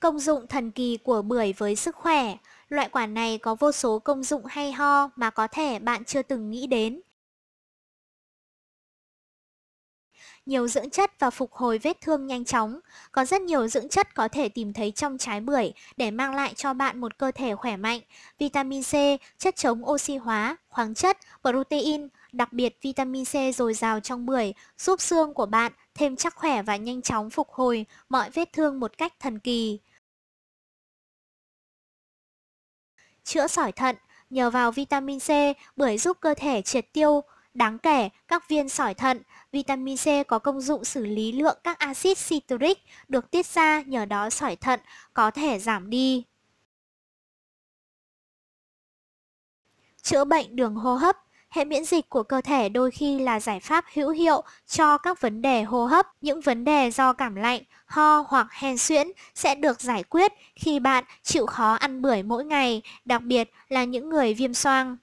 Công dụng thần kỳ của bưởi với sức khỏe Loại quả này có vô số công dụng hay ho mà có thể bạn chưa từng nghĩ đến. Nhiều dưỡng chất và phục hồi vết thương nhanh chóng. Có rất nhiều dưỡng chất có thể tìm thấy trong trái bưởi để mang lại cho bạn một cơ thể khỏe mạnh. Vitamin C, chất chống oxy hóa, khoáng chất, protein, đặc biệt vitamin C dồi dào trong bưởi giúp xương của bạn thêm chắc khỏe và nhanh chóng phục hồi mọi vết thương một cách thần kỳ. Chữa sỏi thận Nhờ vào vitamin C, bởi giúp cơ thể triệt tiêu Đáng kể, các viên sỏi thận, vitamin C có công dụng xử lý lượng các axit citric được tiết ra nhờ đó sỏi thận có thể giảm đi. Chữa bệnh đường hô hấp Hệ miễn dịch của cơ thể đôi khi là giải pháp hữu hiệu cho các vấn đề hô hấp. Những vấn đề do cảm lạnh, ho hoặc hen suyễn sẽ được giải quyết khi bạn chịu khó ăn bưởi mỗi ngày, đặc biệt là những người viêm xoang.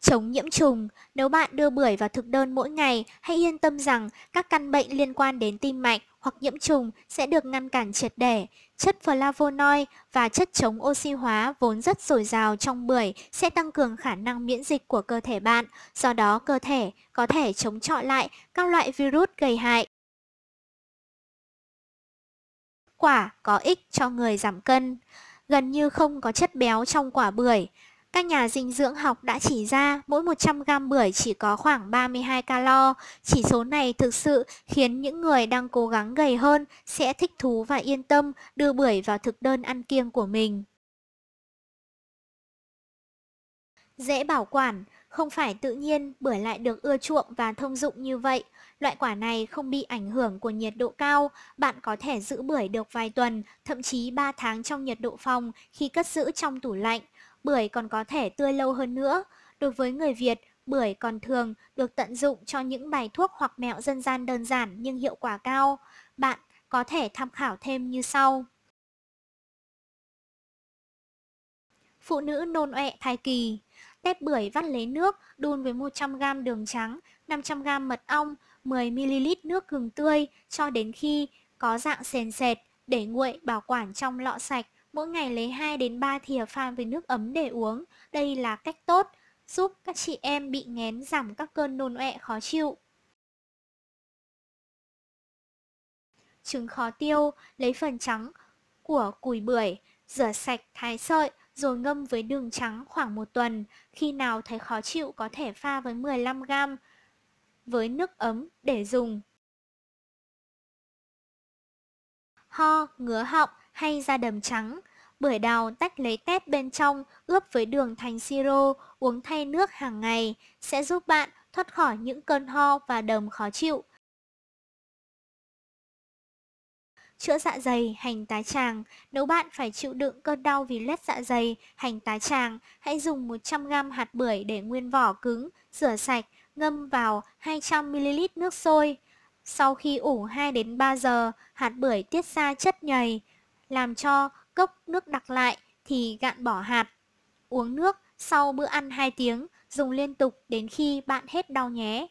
chống nhiễm trùng. Nếu bạn đưa bưởi vào thực đơn mỗi ngày, hãy yên tâm rằng các căn bệnh liên quan đến tim mạch hoặc nhiễm trùng sẽ được ngăn cản triệt để. Chất flavonoid và chất chống oxy hóa vốn rất dồi dào trong bưởi sẽ tăng cường khả năng miễn dịch của cơ thể bạn, do đó cơ thể có thể chống chọi lại các loại virus gây hại. Quả có ích cho người giảm cân gần như không có chất béo trong quả bưởi. Các nhà dinh dưỡng học đã chỉ ra mỗi 100 g bưởi chỉ có khoảng 32 calo. Chỉ số này thực sự khiến những người đang cố gắng gầy hơn sẽ thích thú và yên tâm đưa bưởi vào thực đơn ăn kiêng của mình. Dễ bảo quản, không phải tự nhiên bưởi lại được ưa chuộng và thông dụng như vậy. Loại quả này không bị ảnh hưởng của nhiệt độ cao, bạn có thể giữ bưởi được vài tuần, thậm chí 3 tháng trong nhiệt độ phòng khi cất giữ trong tủ lạnh bưởi còn có thể tươi lâu hơn nữa. Đối với người Việt, bưởi còn thường được tận dụng cho những bài thuốc hoặc mẹo dân gian đơn giản nhưng hiệu quả cao. Bạn có thể tham khảo thêm như sau. Phụ nữ nôn ọe thai kỳ Tép bưởi vắt lấy nước, đun với 100g đường trắng, 500g mật ong, 10ml nước gừng tươi cho đến khi có dạng sền sệt để nguội bảo quản trong lọ sạch Mỗi ngày lấy 2 đến 3 thìa pha với nước ấm để uống, đây là cách tốt giúp các chị em bị nghén giảm các cơn nôn ọe khó chịu. Trứng khó tiêu, lấy phần trắng của cùi bưởi, rửa sạch thái sợi rồi ngâm với đường trắng khoảng một tuần. Khi nào thấy khó chịu có thể pha với 15g với nước ấm để dùng. Ho, ngứa họng hay ra đầm trắng. Bưởi đào tách lấy tép bên trong, ướp với đường thành siro, uống thay nước hàng ngày, sẽ giúp bạn thoát khỏi những cơn ho và đờm khó chịu. Chữa dạ dày, hành tá tràng. Nếu bạn phải chịu đựng cơn đau vì lết dạ dày, hành tá tràng, hãy dùng 100g hạt bưởi để nguyên vỏ cứng, rửa sạch, ngâm vào 200ml nước sôi. Sau khi ủ 2 đến 3 giờ, hạt bưởi tiết ra chất nhầy, làm cho cốc nước đặc lại thì gạn bỏ hạt. Uống nước sau bữa ăn 2 tiếng, dùng liên tục đến khi bạn hết đau nhé.